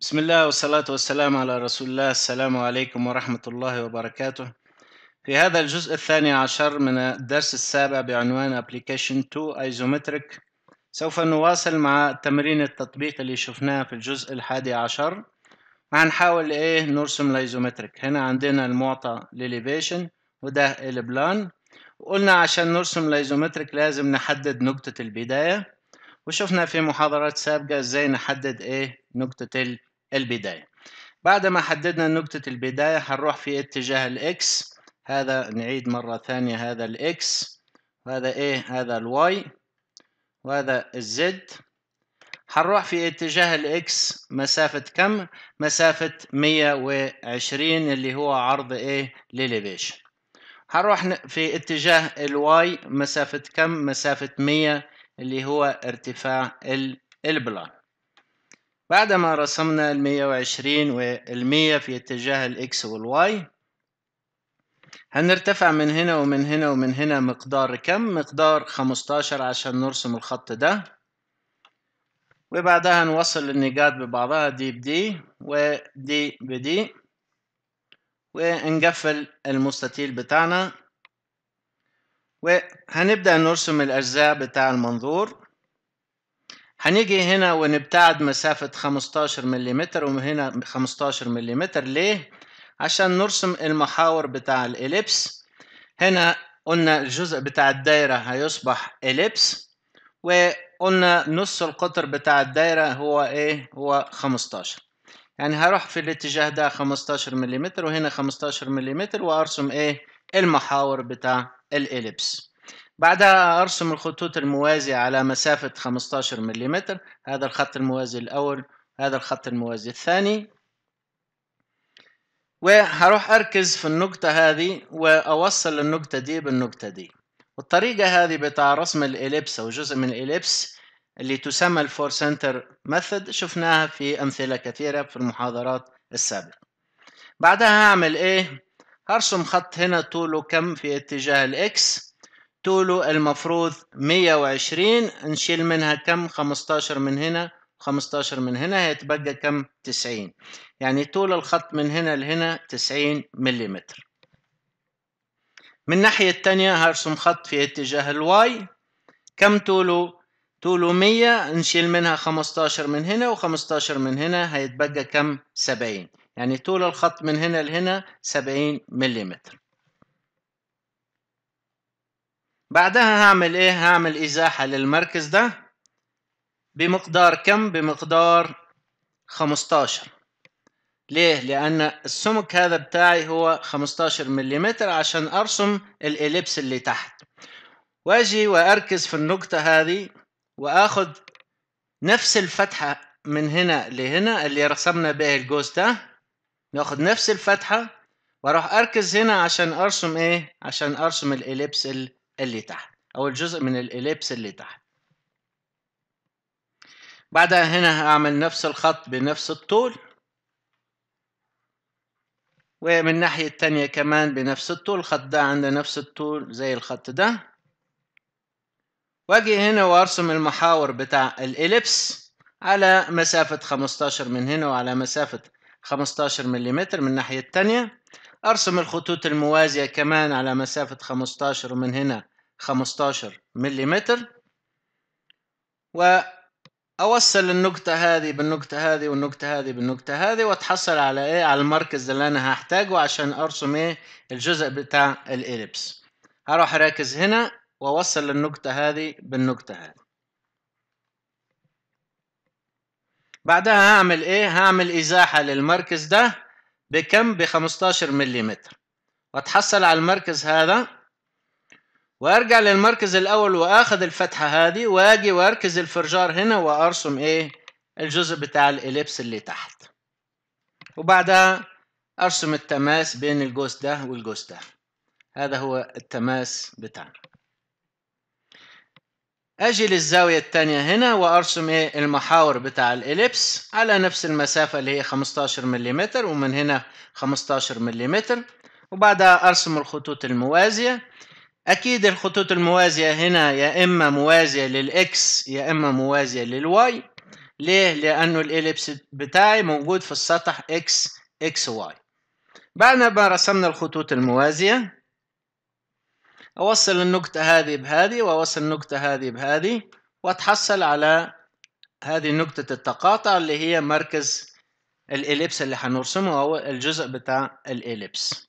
بسم الله والصلاة والسلام على رسول الله السلام عليكم ورحمة الله وبركاته في هذا الجزء الثاني عشر من الدرس السابع بعنوان Application 2 Isometric سوف نواصل مع تمرين التطبيق اللي شفناه في الجزء الحادي عشر وهنحاول ايه نرسم الايزومتريك هنا عندنا المعطى لليفيشن وده البلان وقلنا عشان نرسم الايزومتريك لازم نحدد نقطة البداية وشفنا في محاضرات سابقة ازاي نحدد ايه نقطة البداية البداية بعد ما حددنا نقطة البداية هنروح في اتجاه الاكس هذا نعيد مرة ثانية هذا الاكس وهذا ايه هذا الواي وهذا الزد هنروح في اتجاه الاكس مسافة كم؟ مسافة 120 اللي هو عرض ايه لليفيشن هنروح في اتجاه الواي مسافة كم؟ مسافة 100 اللي هو ارتفاع البلان بعدما رسمنا ال 120 وال 100 في اتجاه الاكس والواي هنرتفع من هنا ومن هنا ومن هنا مقدار كم؟ مقدار 15 عشان نرسم الخط ده وبعدها نوصل النقاط ببعضها دي بدي ودي بدي ونقفل المستطيل بتاعنا وهنبدأ نرسم الأجزاء بتاع المنظور هنيجي هنا ونبتعد مسافة 15 ملم وهنا 15 ملم ليه؟ عشان نرسم المحاور بتاع الإليبس هنا قلنا الجزء بتاع الدايرة هيصبح إليبس وقلنا نص القطر بتاع الدايرة هو إيه؟ هو 15 يعني هروح في الاتجاه ده 15 ملم وهنا 15 ملم وأرسم إيه؟ المحاور بتاع الإليبس بعدها أرسم الخطوط الموازية على مسافة 15 ملم هذا الخط الموازي الأول هذا الخط الموازي الثاني وهروح أركز في النقطة هذه وأوصل النقطة دي بالنقطة دي والطريقة هذه بتاع رسم الإليبس أو جزء من الإليبس اللي تسمى الفور سنتر ميثود شفناها في أمثلة كثيرة في المحاضرات السابقة بعدها هعمل إيه؟ هرسم خط هنا طوله كم في اتجاه الإكس طوله المفروض 120 نشيل منها كم 15 من هنا 15 من هنا هيتبقى كم 90 يعني طول الخط من هنا لهنا 90 ملم من ناحية التانية هرسم خط في اتجاه الواي كم طوله طوله 100 نشيل منها 15 من هنا و15 من هنا هيتبقى كم 70 يعني طول الخط من هنا لهنا 70 ملم بعدها هعمل ايه هعمل ازاحة للمركز ده بمقدار كم بمقدار 15 ليه لان السمك هذا بتاعي هو 15 ملم عشان ارسم الاليبس اللي تحت واجي واركز في النقطة هذه واخد نفس الفتحة من هنا لهنا اللي رسمنا به الجوز ده ناخد نفس الفتحة واروح اركز هنا عشان ارسم ايه عشان ارسم الاليبس اللي اللي تحت أو الجزء من الإليبس اللي تحت بعدها هنا هعمل نفس الخط بنفس الطول ومن الناحية التانية كمان بنفس الطول الخط ده عنده نفس الطول زي الخط ده واجي هنا وارسم المحاور بتاع الإليبس على مسافة خمستاشر من هنا وعلى مسافة خمستاشر مليمتر من الناحية التانية أرسم الخطوط الموازية كمان على مسافة 15 من هنا 15 ملم وأوصل النقطة هذه بالنقطة هذه والنقطة هذه بالنقطة هذه وأتحصل على إيه على المركز اللي أنا هحتاجه عشان أرسم إيه الجزء بتاع الإليبس هروح أركز هنا وأوصل النقطة هذه بالنقطة هذه بعدها هعمل إيه هعمل إزاحة للمركز ده بكم ب 15 ملم واتحصل على المركز هذا وارجع للمركز الاول واخد الفتحه هذه واجي واركز الفرجار هنا وارسم ايه الجزء بتاع الاليبس اللي تحت وبعدها ارسم التماس بين الجزء ده والجزء ده هذا هو التماس بتاعنا اجي للزاوية التانية هنا وارسم ايه المحاور بتاع الاليبس على نفس المسافة اللي هي 15 ملم ومن هنا 15 ملم وبعدها ارسم الخطوط الموازية اكيد الخطوط الموازية هنا يا اما موازية للاكس يا اما موازية للواي ليه لانه الاليبس بتاعي موجود في السطح اكس اكس واي بعد ما رسمنا الخطوط الموازية أوصل النقطة هذه بهذه وأوصل النقطة هذه بهذه وأتحصل على هذه نقطة التقاطع اللي هي مركز الإليبس اللي هنرسمه أو الجزء بتاع الإليبس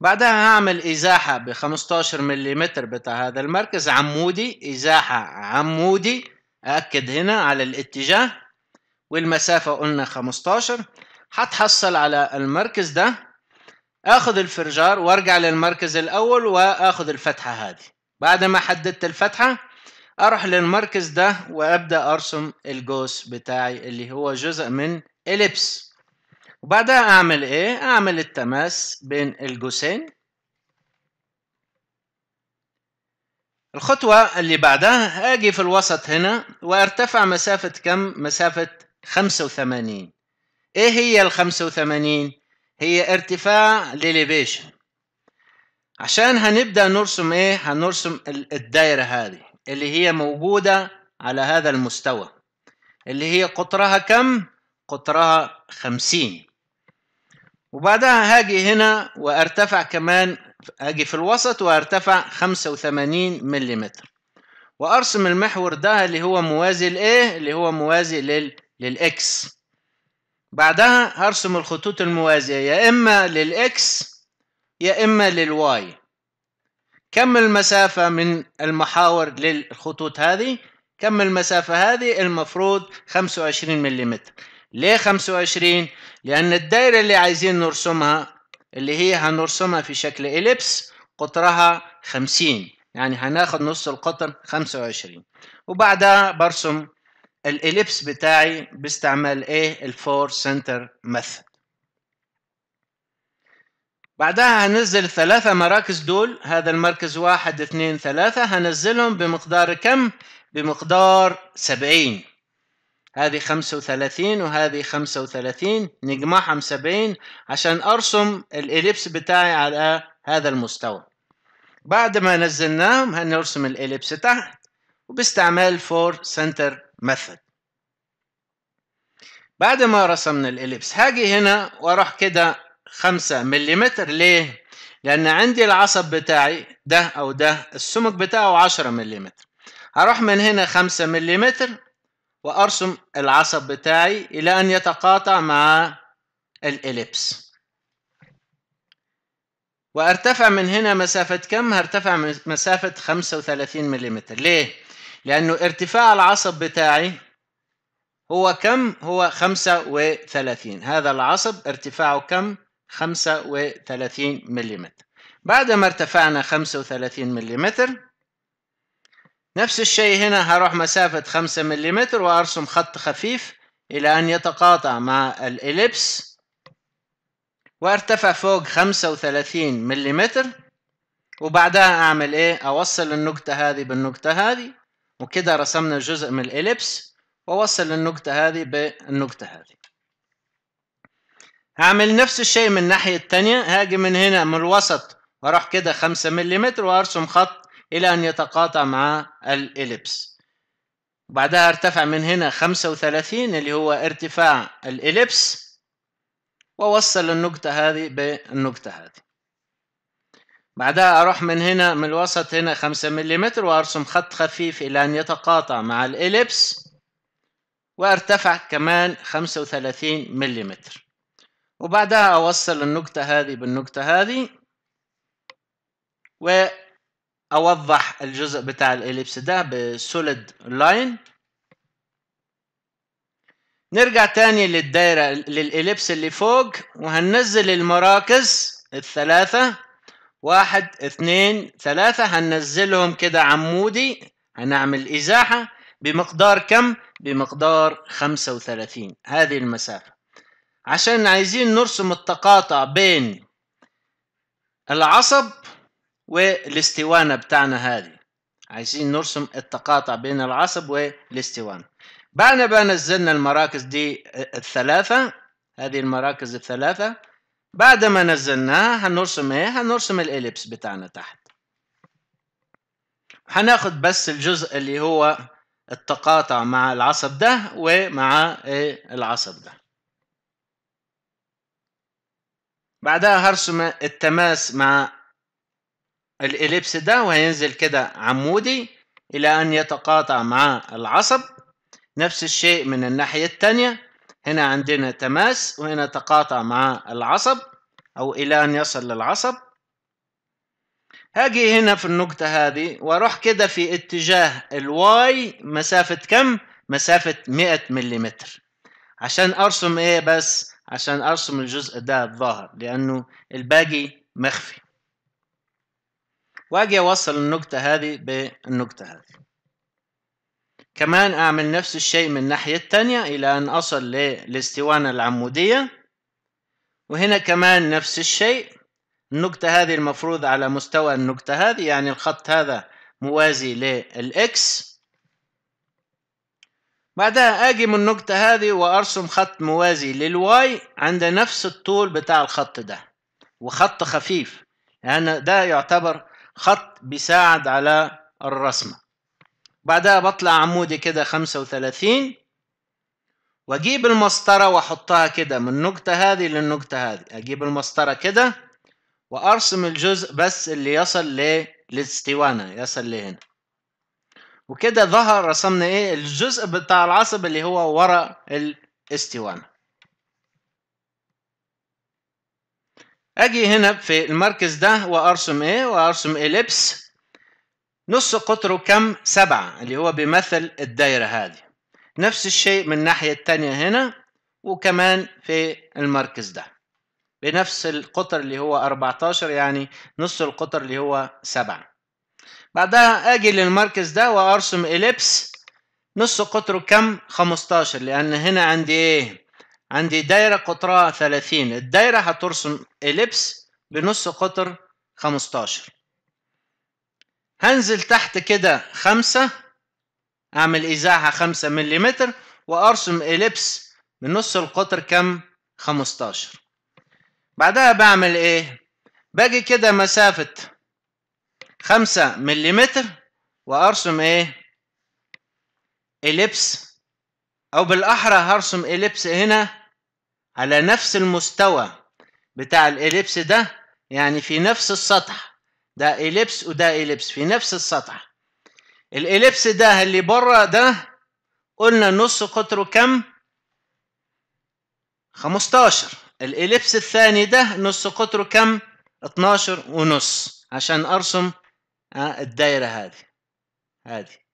بعدها هعمل إزاحة ب 15 ملم بتاع هذا المركز عمودي إزاحة عمودي أأكد هنا على الاتجاه والمسافة قلنا 15 هتحصل على المركز ده اخذ الفرجار وارجع للمركز الاول واخذ الفتحه هذه بعد ما حددت الفتحه اروح للمركز ده وابدا ارسم الجوس بتاعي اللي هو جزء من اليبس وبعدها اعمل ايه اعمل التماس بين الجوسين الخطوة اللي بعدها أجي في الوسط هنا وأرتفع مسافة كم؟ مسافة 85 إيه هي ال 85؟ هي ارتفاع الاليفيشن عشان هنبدأ نرسم ايه هنرسم الدايرة هذه اللي هي موجودة على هذا المستوى اللي هي قطرها كم قطرها خمسين وبعدها هاجي هنا وارتفع كمان اجي في الوسط وارتفع خمسة وثمانين مليمتر وارسم المحور ده اللي هو موازي لايه اللي هو موازي لل للاكس بعدها هرسم الخطوط الموازية يا إما للإكس يا إما للواي كم المسافة من المحاور للخطوط هذه كم المسافة هذه المفروض 25 ملم ليه 25 لأن الدايرة اللي عايزين نرسمها اللي هي هنرسمها في شكل إليبس قطرها 50 يعني هناخد نص القطر 25 وبعدها برسم الاليبس بتاعي باستعمال ايه الفور سنتر ميثود بعدها هنزل الثلاثة مراكز دول هذا المركز واحد اثنين ثلاثة هنزلهم بمقدار كم؟ بمقدار سبعين هذه خمسة وثلاثين وهذه خمسة وثلاثين نجمعهم سبعين عشان أرسم الإليبس بتاعي على هذا المستوى بعد ما نزلناهم هنرسم الإليبس تحت وباستعمال فور سنتر مثل بعد ما رسمنا الإليبس هاجي هنا واروح كده خمسة مليمتر ليه؟ لأن عندي العصب بتاعي ده أو ده السمك بتاعه عشرة مليمتر هروح من هنا خمسة مليمتر وأرسم العصب بتاعي إلى أن يتقاطع مع الإليبس وأرتفع من هنا مسافة كم؟ هرتفع مسافة خمسة وثلاثين مليمتر ليه؟ لأنه ارتفاع العصب بتاعي هو كم؟ هو 35 هذا العصب ارتفاعه كم؟ 35 ملم بعد ما ارتفعنا 35 ملم نفس الشيء هنا هروح مسافة 5 ملم وأرسم خط خفيف إلى أن يتقاطع مع الإليبس وارتفع فوق 35 ملم وبعدها أعمل إيه؟ أوصل النقطة هذه بالنقطة هذه وكده رسمنا جزء من الإليبس وأوصل النقطة هذه بالنقطة هذه هعمل نفس الشيء من الناحية التانية هاجي من هنا من الوسط وأروح كده خمسة ملم وأرسم خط إلى أن يتقاطع مع الإليبس وبعدها ارتفع من هنا خمسة وثلاثين اللي هو ارتفاع الإليبس وأوصل النقطة هذه بالنقطة هذه بعدها أروح من هنا من الوسط هنا خمسة ملم وأرسم خط خفيف إلى أن يتقاطع مع الإليبس وأرتفع كمان خمسة وثلاثين ملم وبعدها أوصل النقطة هذه بالنقطة هذه وأوضح الجزء بتاع الإليبس ده بسوليد لاين نرجع تاني للدايرة للإليبس اللي فوق وهننزل المراكز الثلاثة واحد اثنين ثلاثة هننزلهم كده عمودي هنعمل إزاحة بمقدار كم؟ بمقدار خمسة وثلاثين هذه المسافة عشان عايزين نرسم التقاطع بين العصب والاستوانة بتاعنا هذه عايزين نرسم التقاطع بين العصب والاستوانة بعد ما نزلنا المراكز دي الثلاثة هذه المراكز الثلاثة بعد ما نزلناه هنرسم ايه هنرسم الاليبس بتاعنا تحت هناخد بس الجزء اللي هو التقاطع مع العصب ده ومع ايه العصب ده بعدها هرسم التماس مع الإليبس ده وهينزل كده عمودي إلى أن يتقاطع مع العصب نفس الشيء من الناحية التانية هنا عندنا تماس وهنا تقاطع مع العصب أو إلى أن يصل للعصب هاجي هنا في النقطة هذه واروح كده في اتجاه الواي مسافة كم؟ مسافة 100 ملم عشان أرسم إيه بس؟ عشان أرسم الجزء ده الظاهر لأنه الباقي مخفي وأجي أوصل النقطة هذه بالنقطة هذه كمان أعمل نفس الشيء من الناحية التانية إلى أن أصل للاسطوانة العمودية وهنا كمان نفس الشيء النقطة هذه المفروض على مستوى النقطة هذه يعني الخط هذا موازي للإكس بعدها أجي من النقطة هذه وأرسم خط موازي للواي عند نفس الطول بتاع الخط ده وخط خفيف يعني ده يعتبر خط بيساعد على الرسمة بعدها بطلع عمودي كده خمسة وثلاثين واجيب المسطرة واحطها كده من النقطة هذه للنقطة هذه اجيب المسطرة كده وارسم الجزء بس اللي يصل ل للاستوانة يصل لهنا وكده ظهر رسمنا ايه الجزء بتاع العصب اللي هو ورا الاستوانة اجي هنا في المركز ده وارسم ايه وارسم اليبس نص قطره كم سبعة اللي هو بيمثل الدايرة هذه نفس الشيء من الناحية التانية هنا وكمان في المركز ده بنفس القطر اللي هو 14 يعني نص القطر اللي هو 7 بعدها اجي للمركز ده وارسم اليبس نص قطره كم 15 لان هنا عندي ايه عندي دايره قطرها 30 الدايره هترسم اليبس بنص قطر 15 هنزل تحت كده خمسة أعمل إزاحة خمسة مليمتر وأرسم إليبس من نص القطر كم؟ خمستاشر بعدها بعمل إيه؟ باجي كده مسافة خمسة مليمتر وأرسم إيه؟ إليبس أو بالأحرى هرسم إليبس هنا على نفس المستوى بتاع الإليبس ده يعني في نفس السطح ده إليبس وده إليبس في نفس السطح الإليبس ده اللي بره ده قلنا نص قطره كم؟ 15 الإليبس الثاني ده نص قطره كم؟ 12 ونص عشان أرسم آه، الدايرة هذه هذه